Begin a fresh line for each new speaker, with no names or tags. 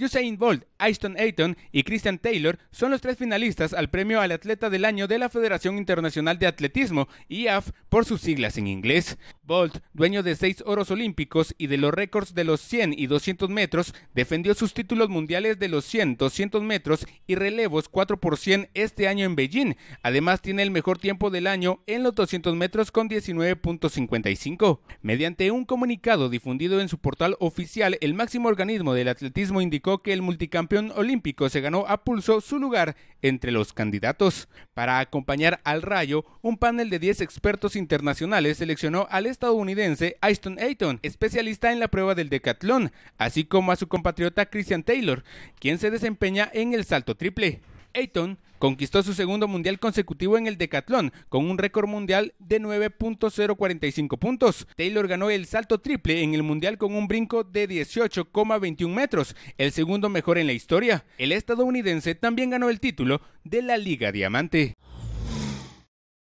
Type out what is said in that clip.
Usain Bolt Ayston Ayton y Christian Taylor son los tres finalistas al premio al atleta del año de la Federación Internacional de Atletismo, IAF, por sus siglas en inglés. Bolt, dueño de seis oros olímpicos y de los récords de los 100 y 200 metros, defendió sus títulos mundiales de los 100, 200 metros y relevos 4% 100 este año en Beijing. Además, tiene el mejor tiempo del año en los 200 metros con 19.55. Mediante un comunicado difundido en su portal oficial, el máximo organismo del atletismo indicó que el multicampeón campeón olímpico se ganó a pulso su lugar entre los candidatos. Para acompañar al Rayo, un panel de 10 expertos internacionales seleccionó al estadounidense Aiston Ayton, especialista en la prueba del decatlón, así como a su compatriota Christian Taylor, quien se desempeña en el salto triple. Ayton conquistó su segundo mundial consecutivo en el decatlón, con un récord mundial de 9.045 puntos. Taylor ganó el salto triple en el mundial con un brinco de 18,21 metros, el segundo mejor en la historia. El estadounidense también ganó el título de la Liga Diamante.